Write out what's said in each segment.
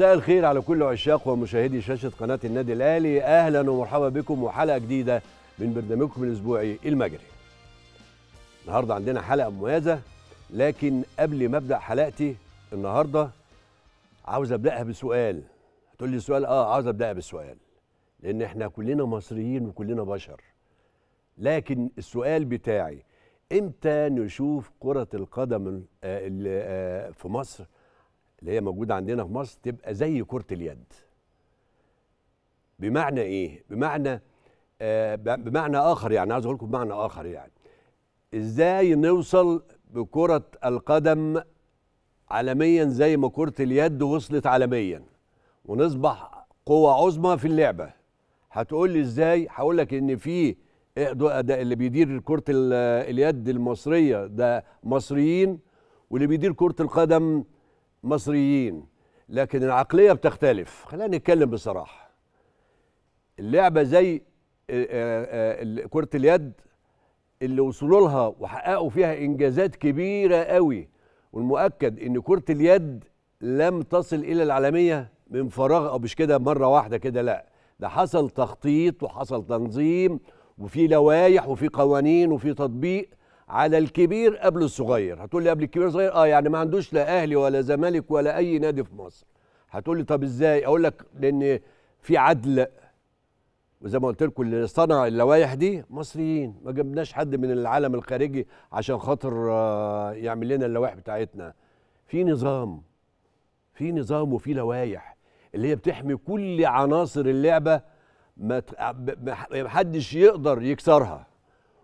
مساء الخير على كل عشاق ومشاهدي شاشة قناة النادي الأهلي أهلا ومرحبا بكم وحلقة جديدة من برنامجكم الأسبوعي المجري النهاردة عندنا حلقة مميزة لكن قبل ما أبدأ حلقتي النهاردة عاوز أبدأها بسؤال هتقول لي سؤال آه عاوز أبدأها بسؤال لأن إحنا كلنا مصريين وكلنا بشر لكن السؤال بتاعي إمتى نشوف كرة القدم آه، آه، في مصر اللي هي موجوده عندنا في مصر تبقى زي كره اليد بمعنى ايه بمعنى آه بمعنى اخر يعني عايز اقول لكم بمعنى اخر يعني ازاي نوصل بكره القدم عالميا زي ما كره اليد وصلت عالميا ونصبح قوه عظمى في اللعبه هتقول لي ازاي هقول لك ان في اللي بيدير كره اليد المصريه ده مصريين واللي بيدير كره القدم مصريين لكن العقليه بتختلف خلينا نتكلم بصراحه اللعبه زي آه، آه، آه، كره اليد اللي وصلوا لها وحققوا فيها انجازات كبيره قوي والمؤكد ان كره اليد لم تصل الى العالميه من فراغ او مش كده مره واحده كده لا ده حصل تخطيط وحصل تنظيم وفي لوائح وفي قوانين وفي تطبيق على الكبير قبل الصغير هتقول لي قبل الكبير صغير اه يعني ما عندوش لا اهلي ولا زمالك ولا اي نادي في مصر هتقول لي طب ازاي اقول لك لان في عدل وزي ما قلت لكم اللي صنع اللوائح دي مصريين ما جبناش حد من العالم الخارجي عشان خاطر آه، يعمل لنا اللوائح بتاعتنا في نظام في نظام وفي لوائح اللي هي بتحمي كل عناصر اللعبه ما حدش يقدر يكسرها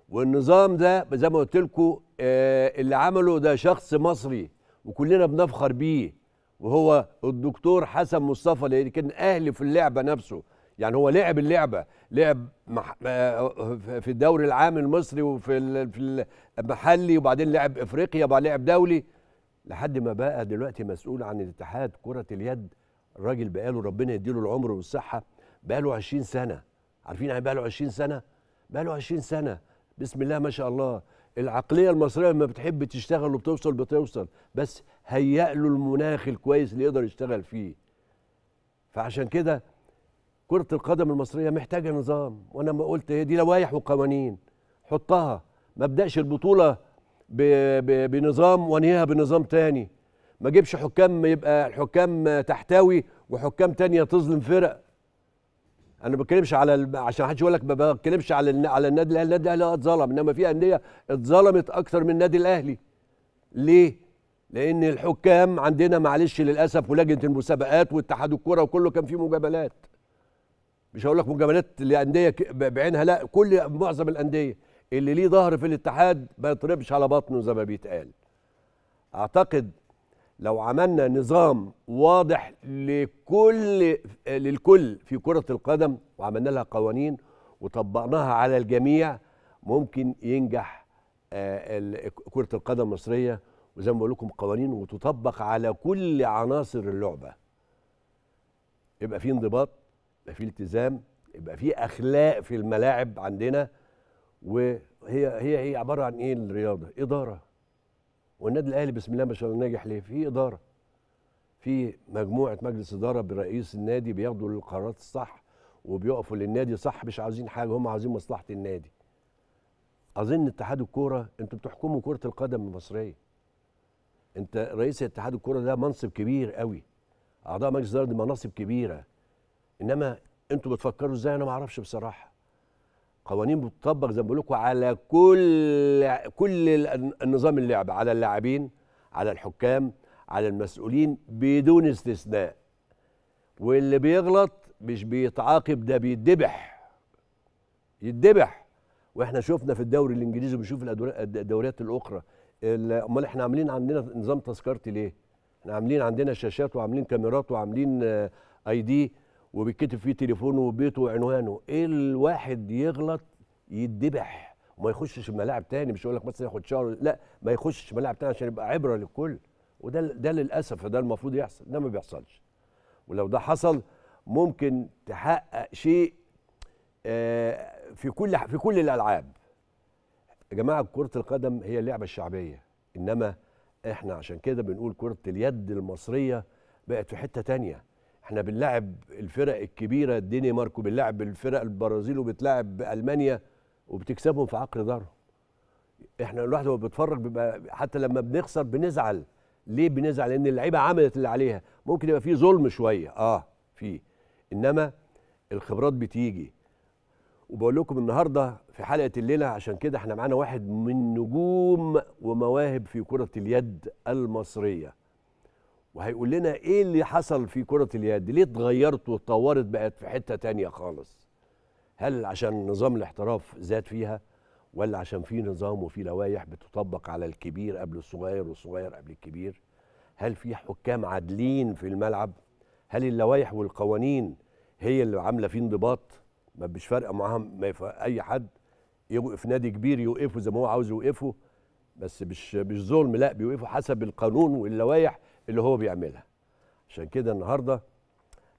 والنظام ده زي ما قلت لكم آه، اللي عمله ده شخص مصري وكلنا بنفخر بيه وهو الدكتور حسن مصطفى اللي كان اهلي في اللعبه نفسه يعني هو لعب اللعبه لعب آه، آه، في الدوري العام المصري وفي في المحلي وبعدين لعب افريقيا وبعدين لعب دولي لحد ما بقى دلوقتي مسؤول عن الاتحاد كره اليد الراجل بقاله ربنا يديله العمر والصحه بقاله 20 سنه عارفين يعني بقاله 20 سنه بقاله 20 سنه بسم الله ما شاء الله العقليه المصريه لما بتحب تشتغل وبتوصل بتوصل بس هيئ له المناخ الكويس اللي يقدر يشتغل فيه فعشان كده كره القدم المصريه محتاجه نظام وانا ما قلت هي دي لوائح وقوانين حطها ما ابداش البطوله بنظام وانهيها بنظام تاني ما جيبش حكام يبقى الحكام تحتوي وحكام تانية تظلم فرق انا ما بتكلمش على الم... عشان حدش يقول لك ما بتكلمش على الن... على النادي الاهلي النادي الاهلي اه اتظلم انما في انديه اتظلمت اكتر من النادي الاهلي ليه لان الحكام عندنا معلش للاسف ولجنه المسابقات واتحاد الكوره وكله كان فيه مجاملات مش هقول لك مجاملات لانديه بعينها لا كل معظم الانديه اللي ليه ظهر في الاتحاد ما يطربش على بطنه زي ما بيتقال اعتقد لو عملنا نظام واضح لكل للكل في كرة القدم وعملنا لها قوانين وطبقناها على الجميع ممكن ينجح آه، كرة القدم المصرية وزي ما بقول لكم قوانين وتطبق على كل عناصر اللعبة يبقى في انضباط يبقى في التزام يبقى في أخلاق في الملاعب عندنا وهي هي هي عبارة عن إيه الرياضة؟ إدارة والنادي الاهلي بسم الله ما شاء الله ناجح ليه؟ في اداره. في مجموعه مجلس اداره برئيس النادي بياخدوا القرارات الصح وبيقفوا للنادي صح مش عاوزين حاجه هم عاوزين مصلحه النادي. اظن اتحاد الكوره انتوا بتحكموا كره القدم المصريه. انت رئيس اتحاد الكوره ده منصب كبير قوي. اعضاء مجلس الاداره دي مناصب كبيره. انما انتوا بتفكروا ازاي انا ما اعرفش بصراحه. قوانين بتطبق زي ما بقول لكم على كل كل النظام اللعب على اللاعبين على الحكام على المسؤولين بدون استثناء واللي بيغلط مش بيتعاقب ده بيتذبح يتذبح واحنا شفنا في الدوري الانجليزي بنشوف الدوريات الاخرى امال احنا عاملين عندنا نظام تذكرتي ليه؟ احنا عاملين عندنا شاشات وعاملين كاميرات وعاملين اي آه، دي وبيتكتب فيه تليفونه وبيته وعنوانه ايه الواحد يغلط يتذبح وما يخشش الملاعب تاني مش يقول لك مثلا ياخد شهر لا ما يخشش ملاعب تاني عشان يبقى عبره للكل وده ده للاسف ده المفروض يحصل ده ما بيحصلش ولو ده حصل ممكن تحقق شيء آه، في كل في كل الالعاب يا جماعه كره القدم هي اللعبه الشعبيه انما احنا عشان كده بنقول كره اليد المصريه بقت في حته تانيه احنا بنلعب الفرق الكبيره الدنمارك وبنلعب الفرق البرازيل وبتلعب المانيا وبتكسبهم في عقر دارهم احنا الواحد وهو بيتفرج بيبقى حتى لما بنخسر بنزعل ليه بنزعل لان اللعيبه عملت اللي عليها ممكن يبقى في ظلم شويه اه في انما الخبرات بتيجي وبقول لكم النهارده في حلقه الليله عشان كده احنا معانا واحد من نجوم ومواهب في كره اليد المصريه وهيقول لنا ايه اللي حصل في كره اليد ليه اتغيرت واتطورت بقت في حته تانية خالص هل عشان نظام الاحتراف زاد فيها ولا عشان في نظام وفي لوائح بتطبق على الكبير قبل الصغير والصغير قبل الكبير هل في حكام عادلين في الملعب هل اللوائح والقوانين هي اللي عامله فيه انضباط ما بيش فارقه معاهم اي حد يوقف نادي كبير يوقفه زي ما هو عاوز يوقفه بس مش مش ظلم لا بيوقفوا حسب القانون واللوائح اللي هو بيعملها عشان كده النهارده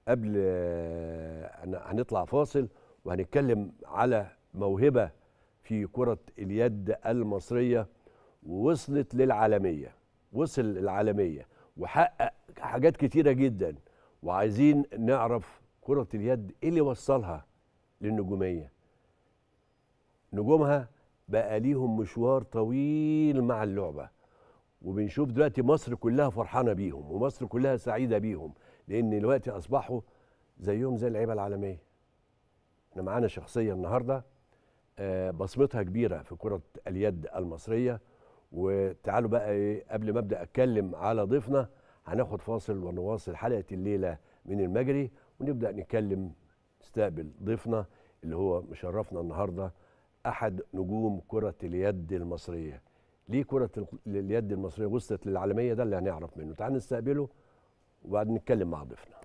قبل آه، هنطلع فاصل وهنتكلم على موهبه في كره اليد المصريه ووصلت للعالميه وصل للعالميه وحقق حاجات كتيره جدا وعايزين نعرف كره اليد ايه اللي وصلها للنجوميه نجومها بقى ليهم مشوار طويل مع اللعبه وبنشوف دلوقتي مصر كلها فرحانه بيهم ومصر كلها سعيده بيهم لان دلوقتي اصبحوا زيهم زي اللعيبه العالميه احنا معانا شخصيه النهارده آه، بصمتها كبيره في كره اليد المصريه وتعالوا بقى ايه قبل ما ابدا اتكلم على ضيفنا هناخد فاصل ونواصل حلقه الليله من المجري ونبدا نتكلم نستقبل ضيفنا اللي هو مشرفنا النهارده احد نجوم كره اليد المصريه ليه كرة اليد المصرية وصلت للعالمية ده اللي هنعرف منه تعال نستقبله وبعد نتكلم مع ضيفنا